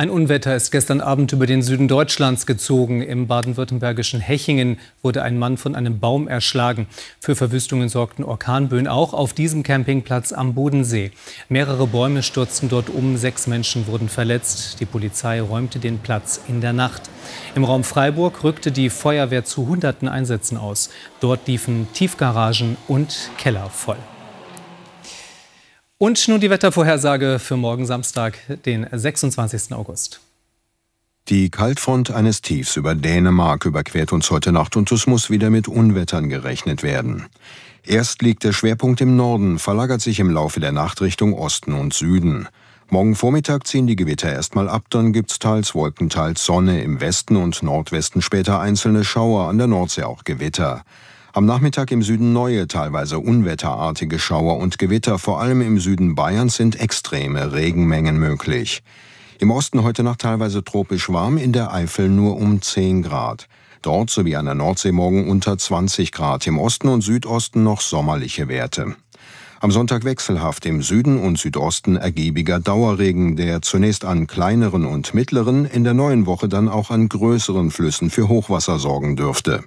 Ein Unwetter ist gestern Abend über den Süden Deutschlands gezogen. Im baden-württembergischen Hechingen wurde ein Mann von einem Baum erschlagen. Für Verwüstungen sorgten Orkanböen auch auf diesem Campingplatz am Bodensee. Mehrere Bäume stürzten dort um, sechs Menschen wurden verletzt. Die Polizei räumte den Platz in der Nacht. Im Raum Freiburg rückte die Feuerwehr zu hunderten Einsätzen aus. Dort liefen Tiefgaragen und Keller voll. Und nun die Wettervorhersage für morgen Samstag, den 26. August. Die Kaltfront eines Tiefs über Dänemark überquert uns heute Nacht und es muss wieder mit Unwettern gerechnet werden. Erst liegt der Schwerpunkt im Norden, verlagert sich im Laufe der Nacht Richtung Osten und Süden. Morgen Vormittag ziehen die Gewitter erstmal ab, dann gibt's teils Wolken, teils Sonne, im Westen und Nordwesten später einzelne Schauer, an der Nordsee auch Gewitter. Am Nachmittag im Süden neue, teilweise unwetterartige Schauer und Gewitter, vor allem im Süden Bayerns sind extreme Regenmengen möglich. Im Osten heute Nacht teilweise tropisch warm, in der Eifel nur um 10 Grad. Dort sowie an der Nordsee morgen unter 20 Grad, im Osten und Südosten noch sommerliche Werte. Am Sonntag wechselhaft im Süden und Südosten ergiebiger Dauerregen, der zunächst an kleineren und mittleren, in der neuen Woche dann auch an größeren Flüssen für Hochwasser sorgen dürfte.